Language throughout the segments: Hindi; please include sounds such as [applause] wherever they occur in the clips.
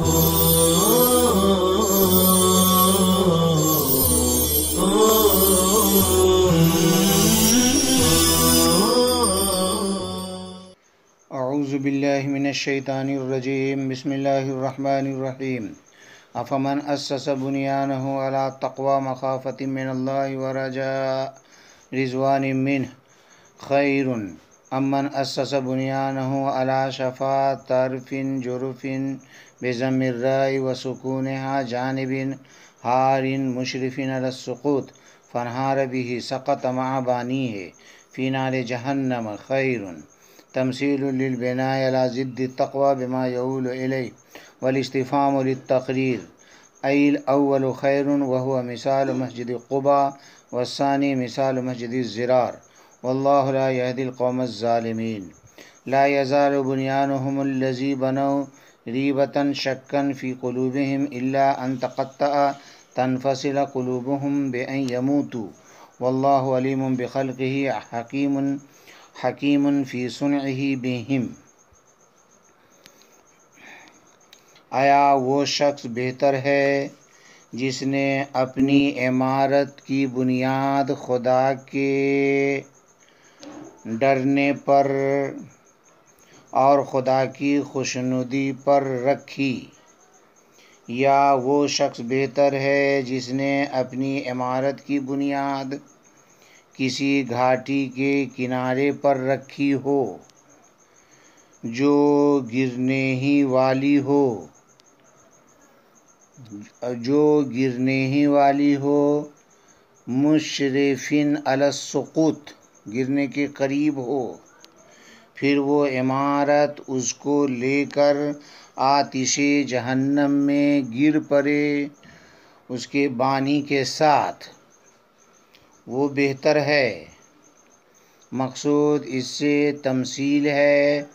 أعوذ بالله من الشيطان الرجيم بسم الله الرحمن الرحيم أفمن أسس بنيانه على التقوى مخافة من الله ورجاء رزوان منه خير أمن أسس بنيانه على شفا طرف جرف بزم الراء وسكونها جانب هار مشرف على السقوط فانهار به سقط مع بانيه في نار جهنم خير تمثيل للبناء على ضد التقوى بما يؤول إليه والاستفام للتقرير أي الأول خير وهو مثال مسجد قبى والثاني مثال مسجد الزرار والله لا يهدي القوم الظالمين لا يزال بنيانهم الذي بنوا रीबतन शक्कन फ़ी कलूबहम अल्ला अन तक़त तनफसिल कलूबहम बेअन यमूतू वल्लाह अलीम हकीम हकीम फ़ी सुन बिहिम आया वो शख्स बेहतर है जिसने अपनी इमारत की बुनियाद खुदा के डरने पर और खुदा की खुशनुदी पर रखी या वो शख्स बेहतर है जिसने अपनी इमारत की बुनियाद किसी घाटी के किनारे पर रखी हो जो गिरने ही वाली हो जो गिरने ही वाली हो मुशरफिन अलसकूत गिरने के करीब हो फिर वो इमारत उसको लेकर आतिशे जहन्नम में गिर पड़े उसके बानी के साथ वो बेहतर है मकसूद इससे तमसील है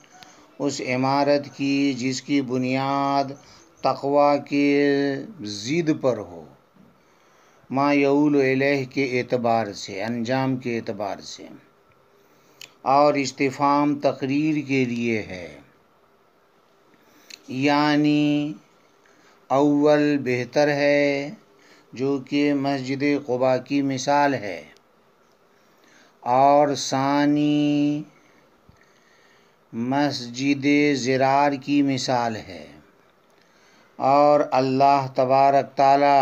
उस इमारत की जिसकी बुनियाद तकवा के ज़िद पर हो मायूल के एतबार से अंजाम के एतबार से और इस्तेफाम तकरीर के लिए है यानी अव्वल बेहतर है जो कि मस्जिद कुबा की मिसाल है और सानी मस्जिद ज़रार की मिसाल है और अल्लाह तबारक ताला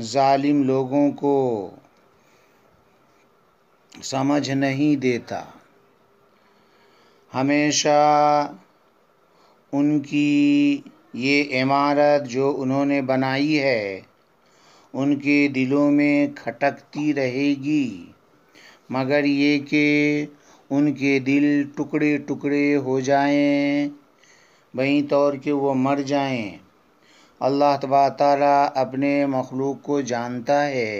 ज़ालिम लोगों को समझ नहीं देता हमेशा उनकी ये इमारत जो उन्होंने बनाई है उनके दिलों में खटकती रहेगी मगर ये कि उनके दिल टुकड़े टुकड़े हो जाएं वही तौर के वो मर जाएं अल्लाह तबारा अपने मखलूक को जानता है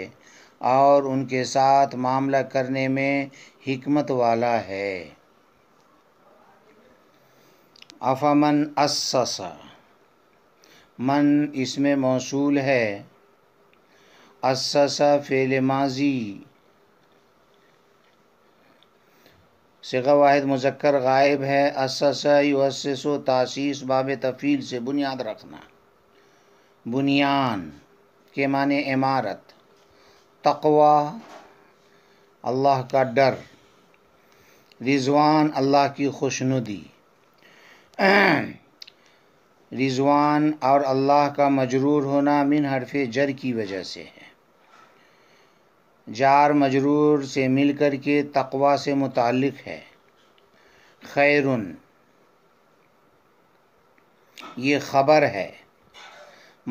और उनके साथ मामला करने में हिकमत वाला है अफमन अस मन इसमें मौसूल है अस फेल माजी सिका वाहिद मुजक्कर गायब है असस तासीस बाब तफ़ील से बुनियाद रखना बुनियान के माने इमारत तकवा अल्लाह का डर रिजवान अल्लाह की खुशनुदी रिजवान और अल्लाह का मजरूर होना मिन हरफ जर की वजह से है जार मजरूर से मिल कर के तकवा से मुतल है खैर ये ख़बर है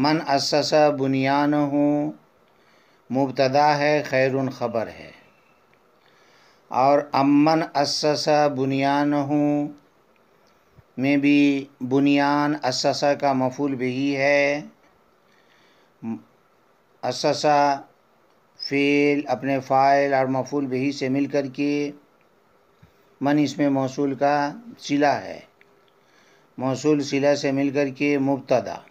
मन अससा बुनियान हूँ मुबतदा है खैर ख़बर है और अमन अससा बुनियान हूँ में भी बुनियान अससा का मफूल बही है अससा फ़ेल अपने फ़ाइल और मफूल बही से मिल कर के मन इसमें मौसूल का सिला है मौसू सिला से मिल कर के मुबतदा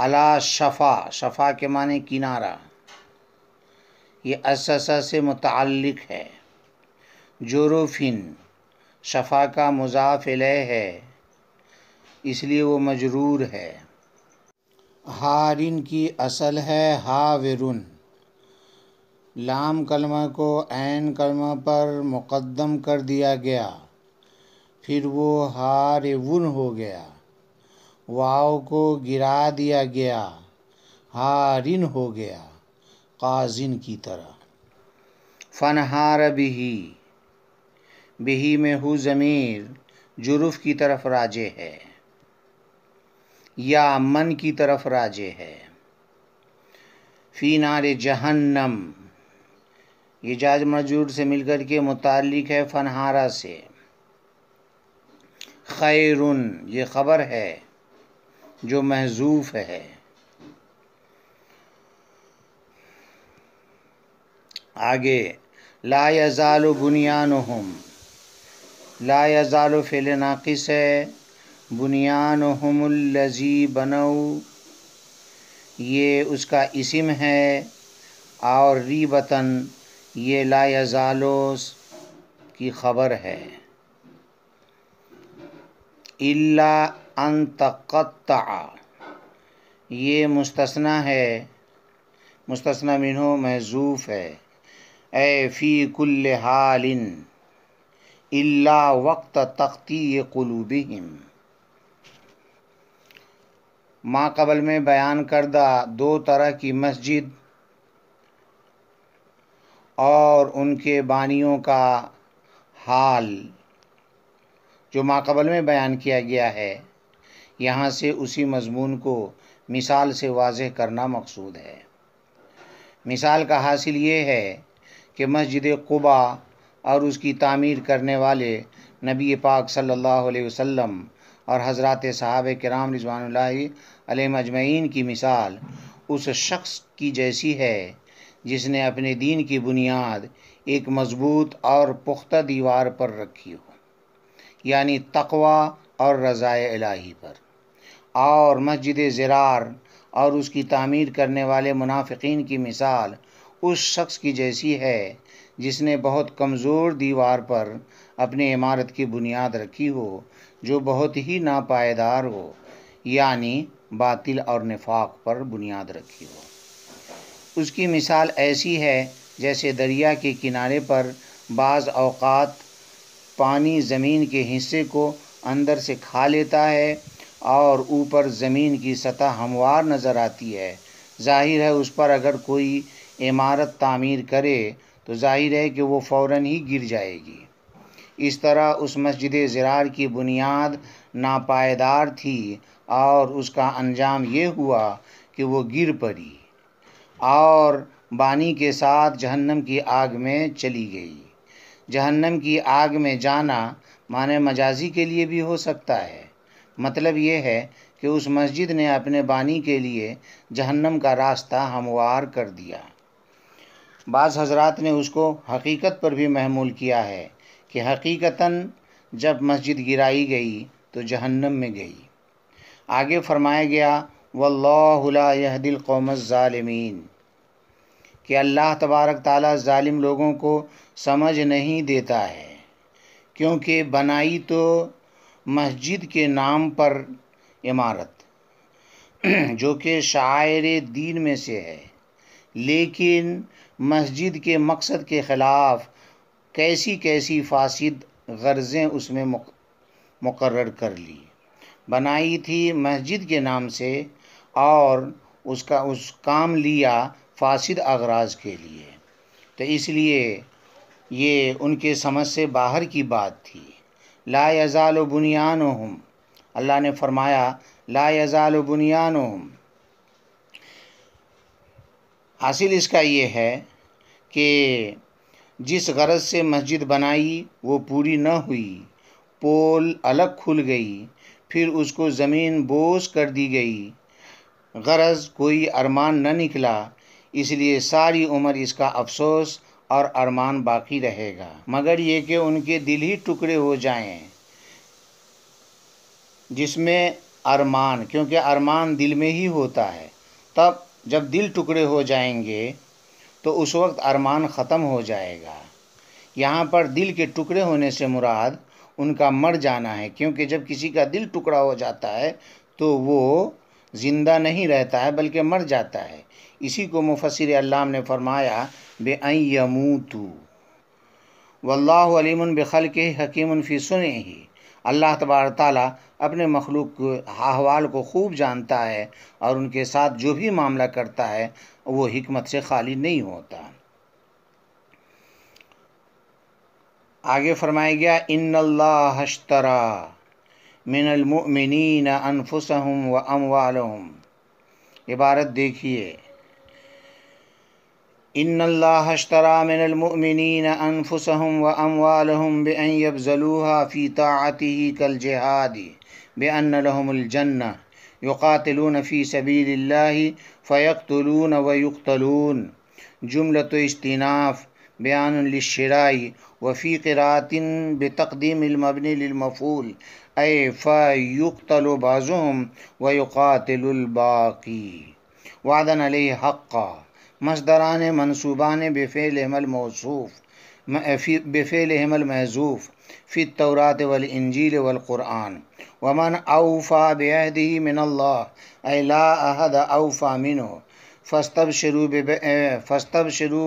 अला शफ़ा शफ़ा के माने किनारा ये असा से मुतल है जोरोफिन शफ़ा का मुजाफिल है इसलिए वो मजरूर है हारिन की असल है हाविरुन लाम कलमा को ऐन कलमा पर मुक़दम कर दिया गया फिर वो हारिवुन हो गया वाव को गिरा दिया गया हारिन हो गया काजिन की तरह फनहार बिही बिही में हु ज़मीर जुरूफ की तरफ राजे है या मन की तरफ राजे है फ़ी नार जहन्नम ये जाज मजूर से मिलकर के मुतालिक है फनहारा से खैरुन ये ख़बर है जो महजूफ है आगे ला यज़ाल बुनियान हम ला फ़िल नाक़िस है बुनियान हमलजी बनऊ ये उसका इसम है और री बतन ये ला की ख़बर है इल्ला अनतकत्ता ये मुस्तना है मुस्तना मिनो महजूफ है ए फ़ी कुल हालिन इल्ला वक्त तख्ती कलूबहम माँ कबल में बयान करदा दो तरह की मस्जिद और उनके बानियों का हाल जो माँ कबल में बयान किया गया है यहाँ से उसी मजमून को मिसाल से वाज करना मकसूद है मिसाल का हासिल ये है कि मस्जिद कुबा और उसकी तामीर करने वाले नबी पाक सल्लल्लाहु अलैहि वसल्लम और हजरत साहब कराम रिजवान अजमैन की मिसाल उस शख्स की जैसी है जिसने अपने दीन की बुनियाद एक मजबूत और पुख्ता दीवार पर रखी हो यानी तकवा और रज़ाए इलाही पर और मस्जिद ज़रार और उसकी तामीर करने वाले मुनाफिकीन की मिसाल उस शख्स की जैसी है जिसने बहुत कमज़ोर दीवार पर अपने इमारत की बुनियाद रखी हो जो बहुत ही नापायदार हो यानी बातिल और निफाक पर बुनियाद रखी हो उसकी मिसाल ऐसी है जैसे दरिया के किनारे पर बाज़ अवकात पानी ज़मीन के हिस्से को अंदर से खा लेता है और ऊपर ज़मीन की सतह हमवार नज़र आती है ज़ाहिर है उस पर अगर कोई इमारत तामीर करे तो ज़ाहिर है कि वो फ़ौर ही गिर जाएगी इस तरह उस मस्जिद ज़रार की बुनियाद नापायदार थी और उसका अंजाम ये हुआ कि वो गिर पड़ी और बानी के साथ जहन्नम की आग में चली गई जहन्नम की आग में जाना माने मजाजी के लिए भी हो सकता है मतलब ये है कि उस मस्जिद ने अपने बानी के लिए जहन्नम का रास्ता हमवार कर दिया बाज़ हजरात ने उसको हकीकत पर भी महमूल किया है कि हकीकता जब मस्जिद गिराई गई तो जहन्नम में गई आगे फरमाया गया वल्ला दिल कौम ालमीन कि अल्लाह तबारक ताला जालिम लोगों को समझ नहीं देता है क्योंकि बनाई तो मस्जिद के नाम पर इमारत जो कि शायर दीन में से है लेकिन मस्जिद के मकसद के ख़िलाफ़ कैसी कैसी फासिद गर्ज़ें उसमें मुकर कर ली बनाई थी मस्जिद के नाम से और उसका उस काम लिया फासिद अगराज के लिए तो इसलिए ये उनके समझ से बाहर की बात थी ला यज़ाल बुनियान अल्लाह ने फरमाया ला यज़ाल बुनियान हासिल इसका ये है कि जिस गरज से मस्जिद बनाई वो पूरी न हुई पोल अलग खुल गई फिर उसको ज़मीन बोस कर दी गई गरज कोई अरमान न निकला इसलिए सारी उम्र इसका अफसोस और अरमान बाकी रहेगा मगर ये कि उनके दिल ही टुकड़े हो जाएं जिसमें अरमान क्योंकि अरमान दिल में ही होता है तब जब दिल टुकड़े हो जाएंगे तो उस वक्त अरमान ख़त्म हो जाएगा यहाँ पर दिल के टुकड़े होने से मुराद उनका मर जाना है क्योंकि जब किसी का दिल टुकड़ा हो जाता है तो वो ज़िंदा नहीं रहता है बल्कि मर जाता है इसी को मुफसर अल्लाम ने फरमाया बे यमू वल्लाह अलीम बखल के हकीम सुने ही अल्लाह तबार ताली अपने मखलूक अहवाल को खूब जानता है और उनके साथ जो भी मामला करता है वो हमत से खाली नहीं होता आगे फरमाया गया इन हशतरा मिनलमिन अनफुसम व अमवालहम इबारत देखिए إن الله اشترى من المؤمنين أنفسهم وأموالهم بأن يبذلوها في طاعته كالجهاد بأن لهم الجنة يقاتلون في سبيل الله فيقتلون ويقتلون جملة استئناف بيان للشراء وفي قراءة بتقديم المبني للمفعول أي فيقتل بعضهم ويقاتل الباقي وعدا عليه حقا मसदरान मनसूबान बेफ़ेल हमल मौसूफ़ बेफ़ेल हमल महजूफ़ फ़ी तौरात वल इंजील वल क़ुरान वमन अवफ़ा बेहदी मिनल्ला अला अहद अवफ़ा मिन फस्तब शरू फस्तब शरू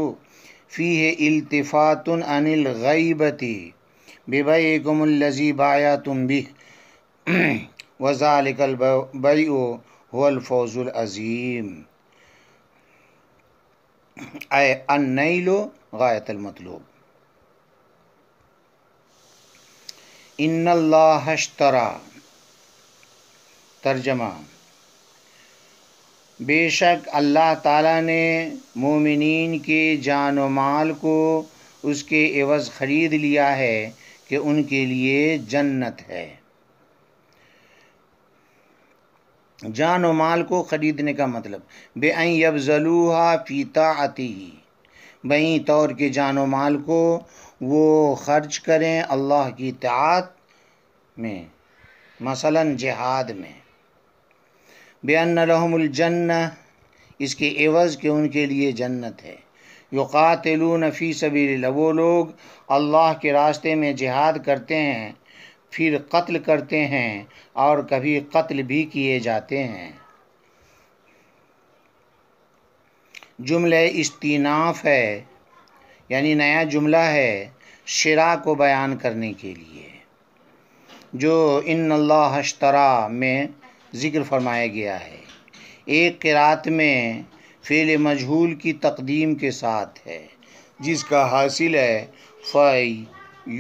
फ़ी है इल्तफ़ातन अनिल गईबती बेबई गुमल्लजी बाया तुम भी [clears throat] वज़ालिकल बई होल आए अनई लो गायतल मतलूब इन्नल्लाहशतरा तर्जमा बेशक अल्लाह ताला ने मोमिन के जान माल को उसके एवज़ ख़रीद लिया है कि उनके लिए जन्नत है जान व माल को ख़रीदने का मतलब अब जलूहा फीता आती ही बई तौर के जान व माल को वो ख़र्च करें अल्लाह की तात में मसलन जिहाद में बेअन लहमुलजन्न इसके एवज़ के उनके लिए जन्नत है युकातलू नफ़ी सबील वो लोग अल्लाह के रास्ते में जिहाद करते हैं फिर कत्ल करते हैं और कभी कत्ल भी किए जाते हैं जुमले इस्तीनाफ है यानी नया जुमला है शरा को बयान करने के लिए जो इन अल्लाहरा में ज़िक्र फरमाया गया है एक किरात में फेल मजहूल की तकदीम के साथ है जिसका हासिल है फ़ै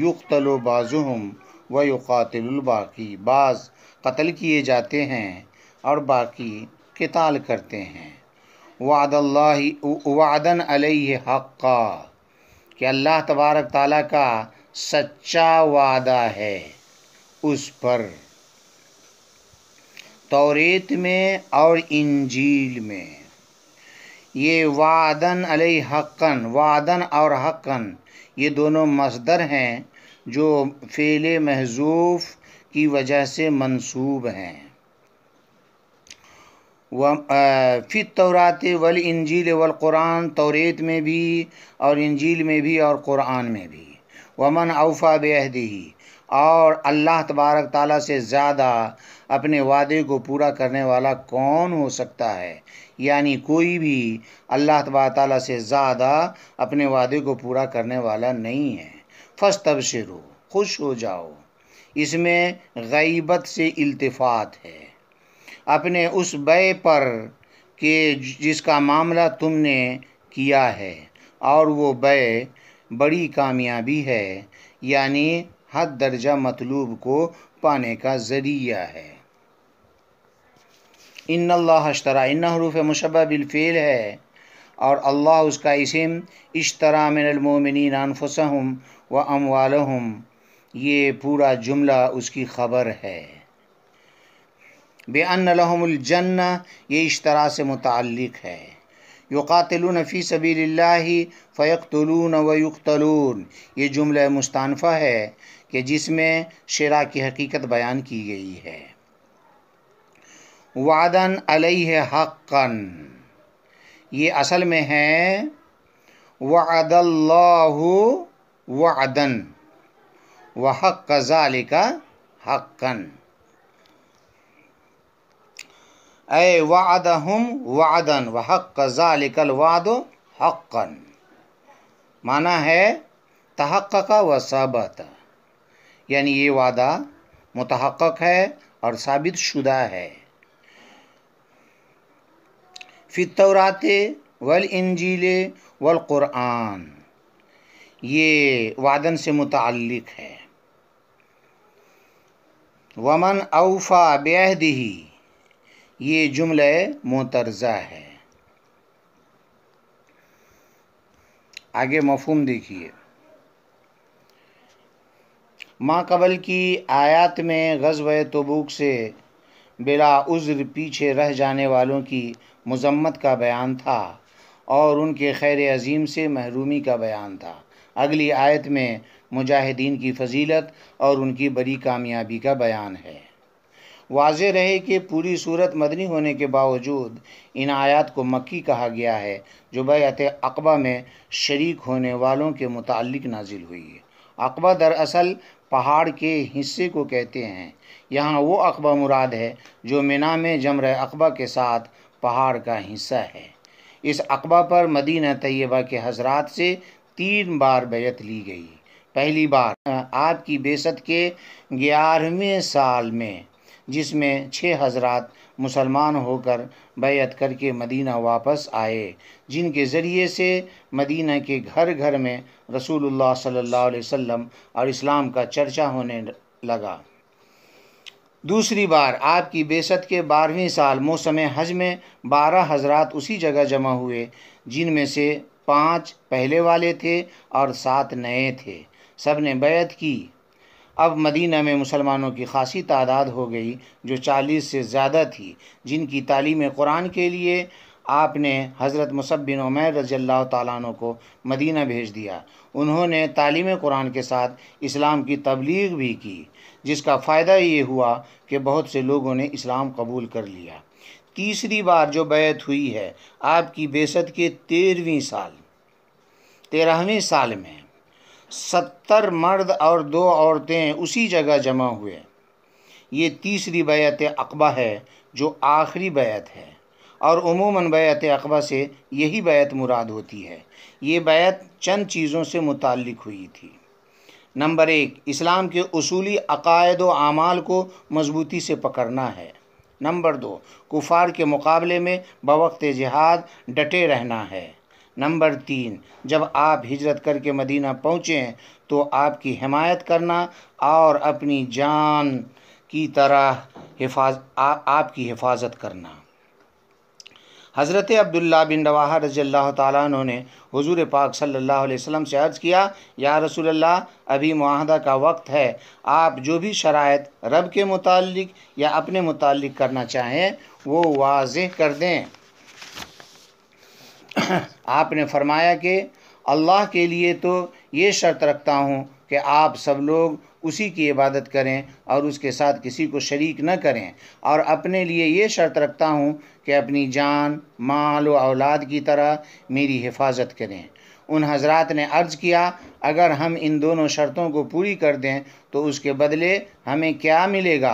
युक्त बाज़ुम व युकातिलबाकी बाज़ कत्ल किए जाते हैं और बाकी किताल करते हैं वादन अलैहि हक़ा कि अल्लाह तबारक ताला का सच्चा वादा है उस पर तौरेत में और इंजील में ये वादन अलैहि हक़न वादन और हक़न ये दोनों मसदर हैं जो फेल महजूफ़ की वजह से मंसूब हैं व फिर तौरात वल इंजील वल क़ुरान तौरेत में भी और इंजील में भी और क़ुरान में भी वमन अवफ़ा बेहदी और अल्लाह तबारक ताला से ज़्यादा अपने वादे को पूरा करने वाला कौन हो सकता है यानी कोई भी अल्लाह तबारक ताला से ज़्यादा अपने वादे को पूरा करने वाला नहीं है फस तब शेरो खुश हो जाओ इसमें गईबत से इल्तफात है अपने उस बे पर के जिसका मामला तुमने किया है और वो बे बड़ी कामयाबी है यानी हद दर्जा मतलूब को पाने का ज़रिया है इन अल्लाह अश्तरा इन हरूफ मुशबा बिलफ़ेल है और अल्लाह उसका इसम इश्तरा मिनमिन अनफसहम व अमवालहम ये पूरा जुमला उसकी ख़बर है बेअन ये ये इश्तरा से मुतक़ है युकातलून फ़ी सबील फ़यकतलून वयुकतलून ये जुमला मुस्तानफ़ा है कि जिसमें शरा की हकीकत बयान की गई है वादन अलह हक़न ये असल में है वदल्लाहु वदन व हक कजाली हक्कन ए वादहम वादन व हक कजालिकल वाद हक्कन माना है तहक़ का व सबत यानी ये वादा मुतहक़ है और साबित शुदा है फ़ितौरात वल इंजील वल क़ुरान ये वादन से मुतल है वमन अवफा बेहदही ये जुमले मोतरज़ा है आगे मफहम देखिए माँ कबल की आयात में गजब तबूक से बिला उज़्र पीछे रह जाने वालों की मज़म्मत का बयान था और उनके खैर अजीम से महरूमी का बयान था अगली आयत में मुजाहिदीन की फजीलत और उनकी बड़ी कामयाबी का बयान है वाज रहे कि पूरी सूरत मदनी होने के बावजूद इन आयात को मक्की कहा गया है जो बैत अकबा में शरीक होने वालों के मुतल नाजिल हुई है अकबा दरअसल पहाड़ के हिस्से को कहते हैं यहाँ वो अकबा मुराद है जो मिना में जमर अकबा के साथ पहाड़ का हिस्सा है इस अकबा पर मदीना तैयबा के हजरात से तीन बार बैत ली गई पहली बार आपकी बेसत के ग्यारहवें साल में जिसमें छः हजरात मुसलमान होकर बैत करके मदीना वापस आए जिनके ज़रिए से मदीना के घर घर में रसूलुल्लाह सल्लल्लाहु अलैहि वसल्लम और इस्लाम का चर्चा होने लगा दूसरी बार आपकी बेसत के बारहवें साल मौसम हज में बारह हजरात उसी जगह जमा हुए जिनमें से पाँच पहले वाले थे और सात नए थे सब ने बैत की अब मदीना में मुसलमानों की खासी तादाद हो गई जो चालीस से ज़्यादा थी जिनकी तालीम कुरान के लिए आपने हज़रत मुसबिन उमैर रज़ल्ला तु को मदीना भेज दिया उन्होंने तालीम कुरान के साथ इस्लाम की तबलीग भी की जिसका फ़ायदा ये हुआ कि बहुत से लोगों ने इस्लाम कबूल कर लिया तीसरी बार जो बैत हुई है आपकी बेसत के तेरहवीं साल तेरहवें साल में सत्तर मर्द और दो औरतें उसी जगह जमा हुए ये तीसरी बैत अकबा है जो आखिरी बैत है और उमूमन बैत अकबा से यही बैत मुराद होती है ये बैत चंद चीज़ों से मुतल हुई थी नंबर एक इस्लाम के असूली अकायद व आमाल को मजबूती से पकड़ना है नंबर दो कुफार के मुकाबले में बवक्त जिहाद डटे रहना है नंबर तीन जब आप हिजरत करके मदीना पहुँचें तो आपकी हिमायत करना और अपनी जान की तरह हिफाज आ, आपकी हिफाजत करना हज़रत अब्दुल्ला बिन रवा रजी अल्लाह तु ने हजूर पाक सल्ला वसम से अर्ज़ किया या रसूल्ला अभी माहदा का वक्त है आप जो भी शरात रब के मुतल या अपने मुतल करना चाहें वो वाज कर दें [coughs] आपने फरमाया कि अल्लाह के लिए तो ये शर्त रखता हूँ कि आप सब लोग उसी की इबादत करें और उसके साथ किसी को शरीक न करें और अपने लिए ये शर्त रखता हूँ कि अपनी जान माल औलाद की तरह मेरी हिफाजत करें उन हजरत ने अर्ज़ किया अगर हम इन दोनों शर्तों को पूरी कर दें तो उसके बदले हमें क्या मिलेगा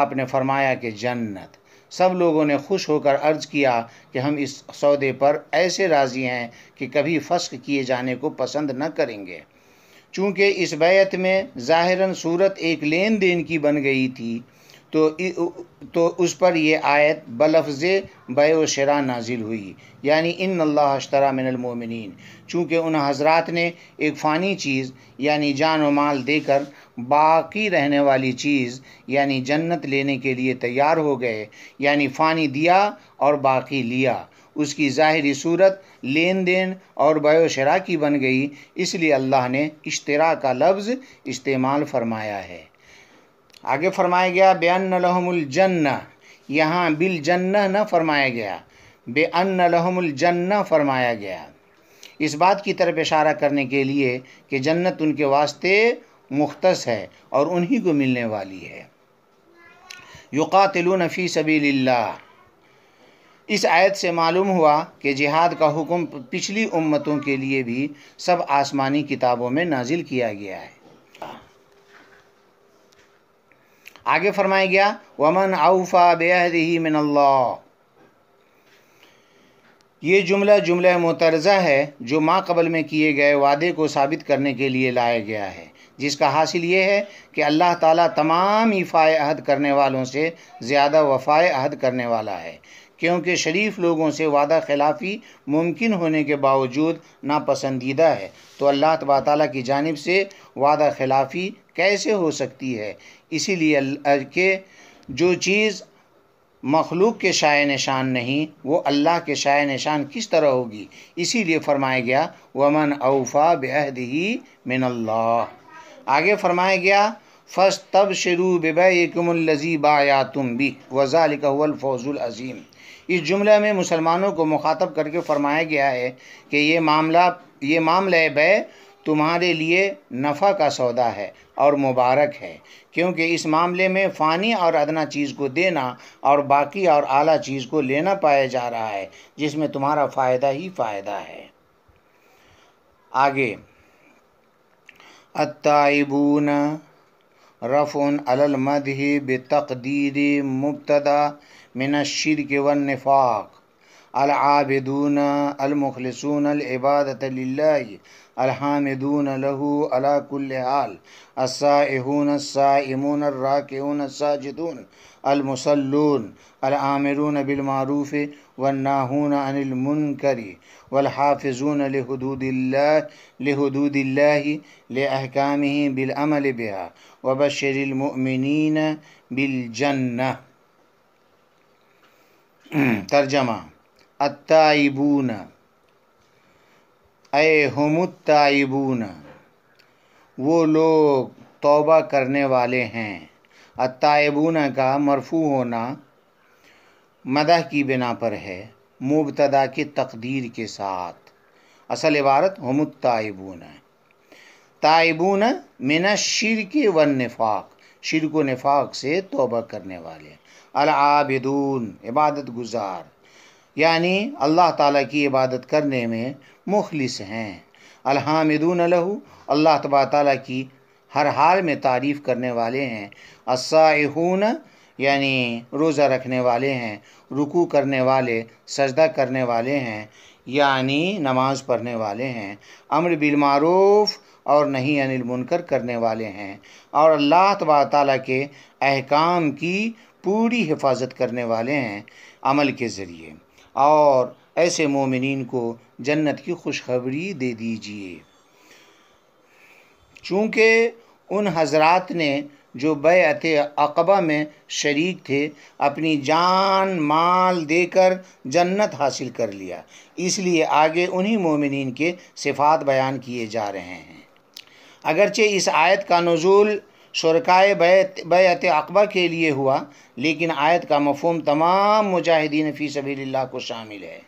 आपने फरमाया कि जन्नत सब लोगों ने खुश होकर अर्ज किया कि हम इस सौदे पर ऐसे राज़ी हैं कि कभी फस्क किए जाने को पसंद न करेंगे चूँकि इस बैत में ज़ाहिर सूरत एक लेन देन की बन गई थी तो तो उस पर ये आयत बलफज बय शरा नाजिल हुई यानी इन अल्लाह अशतरा चूँकि उन हजरात ने एक फ़ानी चीज़ यानी जान व माल देकर बाकी रहने वाली चीज़ यानी जन्नत लेने के लिए तैयार हो गए यानी फ़ानी दिया और बाकी लिया उसकी ज़ाहरी सूरत लेन देन और बयोशरा की बन गई इसलिए अल्लाह ने इश्तरा का लफ्ज़ इस्तेमाल फरमाया है आगे फरमाया गया बेअन लहमुलजन्ना यहाँ बिल जन्न न फरमाया गया बेअन लहमुलजन्ना फरमाया गया इस बात की तरफ इशारा करने के लिए कि जन्नत उनके वास्ते मुख्त है और उन्हीं को मिलने वाली है युकातिल फ़ी सबील्ला इस आयत से मालूम हुआ कि जिहाद का हुक्म पिछली उम्मतों के लिए भी सब आसमानी किताबों में नाजिल किया गया है आगे फरमाया गया वमन आउफा बेहदही मिनल्ला ये जुमला जुमला मुतरज़ा है जो माँ कबल में किए गए वादे को साबित करने के लिए लाया गया है जिसका हासिल ये है कि अल्लाह ताला तमाम इफ़ाए अहद करने वालों से ज़्यादा वफ़ाए अहद करने वाला है क्योंकि शरीफ लोगों से वादा खिलाफी मुमकिन होने के बावजूद नापसंदीदा है तो अल्लाह तबाता की जानब से वादा खिलाफी कैसे हो सकती है इसीलिए के जो चीज़ मखलूक के शाय निशान नहीं वो अल्लाह के शाय निशान किस तरह होगी इसीलिए फरमाया गया वमन अवफा बेहद ही मिनल्ला आगे फरमाया गया फ़स तब शरू बिबैकमजी बाया तुम भी फौजुल अज़ीम इस जुमले में मुसलमानों को मुखातब करके फरमाया गया है कि ये मामला ये मामला बै तुम्हारे लिए नफ़ा का सौदा है और मुबारक है क्योंकि इस मामले में फ़ानी और अदना चीज़ को देना और बाकी और आला चीज़ को लेना पाया जा रहा है जिसमें तुम्हारा फ़ायदा ही फ़ायदा है आगे अताइबूना रफ़न अलमदही बतकदीर मुबतदा मिनशिर के वनफाक العابدون المخلصون العبادة لله الحامدون له على كل حال السائحون السائمون الراكعون الساجدون المصلون الآمرون بالمعروف والناهون عن المنكر والحافظون لحدود الله لحدود الله لأحكامه بالعمل بها وبشر المؤمنين بالجنة [clears throat] ترجمه अत्ताइबून ए हमुत्ताइबून वो लोग तौबा करने वाले हैं अत्ताइबून का मरफू होना मदह की बिना पर है मुबतदा की तकदीर के साथ असल इबारत हमुत्ताइबून ताइबून मिना शिर के वन नफाक शिर को नफाक से तोबा करने वाले अल आबिदून इबादत गुजार यानी अल्लाह ताला की इबादत करने में मुखलिस हैं अलहमदून लहू अल्लाह तबा ताली की हर हाल में तारीफ़ करने वाले हैं असाहून यानी रोज़ा रखने वाले हैं रुकू करने वाले सजदा करने वाले हैं यानी नमाज़ पढ़ने वाले हैं अमर बिलमारूफ़ और नहीं अनिल मुनकर करने वाले हैं और अल्लाह तबा ताली के अहकाम की पूरी हिफाजत करने वाले हैं अमल के ज़रिए और ऐसे मोमिन को जन्नत की खुशखबरी दे दीजिए चूँकि उन हजरात ने जो बैत अकबा में शरीक थे अपनी जान माल देकर जन्नत हासिल कर लिया इसलिए आगे उन्हीं मोमिन के सिफात बयान किए जा रहे हैं अगरचे इस आयत का नज़ुल शुरकाय बैत अकबर के लिए हुआ लेकिन आयत का मफहम तमाम मुजाहिदीन फ़ी सभी को शामिल है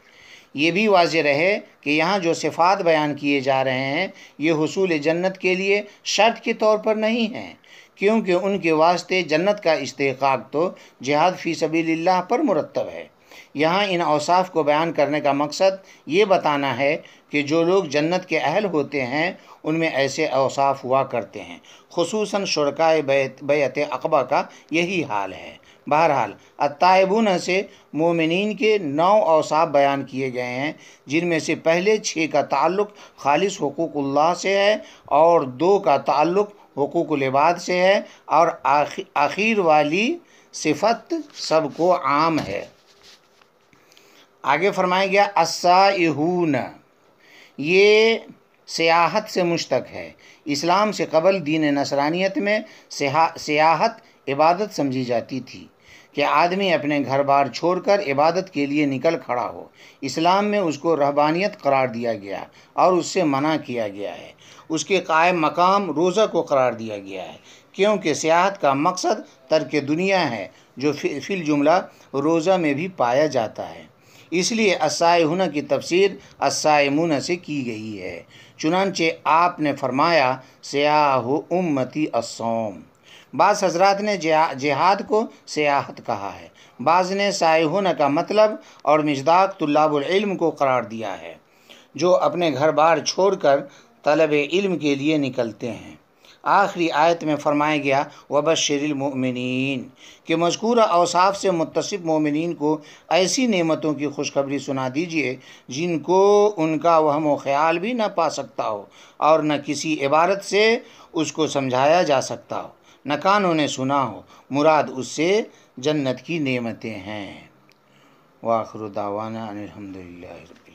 ये भी वाज रहे कि यहाँ जो सिफ़ात बयान किए जा रहे हैं ये हसूल जन्नत के लिए शर्त के तौर पर नहीं हैं क्योंकि उनके वास्ते जन्नत का इस्तेकाक तो जिहाद फ़ी सभी पर मुरतब है यहाँ इन अवसाफ़ को बयान करने का मकसद ये बताना है कि जो लोग जन्नत के अहल होते हैं उनमें ऐसे अवसाफ़ हुआ करते हैं खसूस शुरा बैत अकबा का यही हाल है बहरहाल अतबुन से मोमिन के नौ अवसाफ बयान किए गए हैं जिनमें से पहले छः का ताल्लुक खालिस हकूक़ल्ला से है और दो का ताल्लुक हकूक़लबाद से है और आखिर वाली सिफत सबको आम है आगे फरमाया गया असाहून ये सियाहत से मुश्तक है इस्लाम से कबल दीन नसरानियत में सियाहत इबादत समझी जाती थी कि आदमी अपने घर बार छोड़कर इबादत के लिए निकल खड़ा हो इस्लाम में उसको रहबानियत करार दिया गया और उससे मना किया गया है उसके कायम मकाम रोज़ा को करार दिया गया है क्योंकि सियाहत का मकसद तर्क दुनिया है जो फिल जुमला रोज़ा में भी पाया जाता है इसलिए असायहन की तफसीर असायमुन से की गई है चुनानचे आपने फरमाया सयाह उम्मती असोम बाज़ हजरात ने जिहाद को सयाहत कहा है बाज़ ने सायहन का मतलब और मजदाक तल्लाबुल्म को करार दिया है जो अपने घर बार छोड़कर तलब इल्म के लिए निकलते हैं आखिरी आयत में फरमाया गया वबशरमिन के मजकूर अवसाफ से मुतसब मोमिन को ऐसी नमतों की खुशखबरी सुना दीजिए जिनको उनका वहम ख्याल भी ना पा सकता हो और न किसी इबारत से उसको समझाया जा सकता हो न कानों ने सुना हो मुराद उससे जन्नत की नमतें हैं वाखरुदावाना अलहमदिल्ला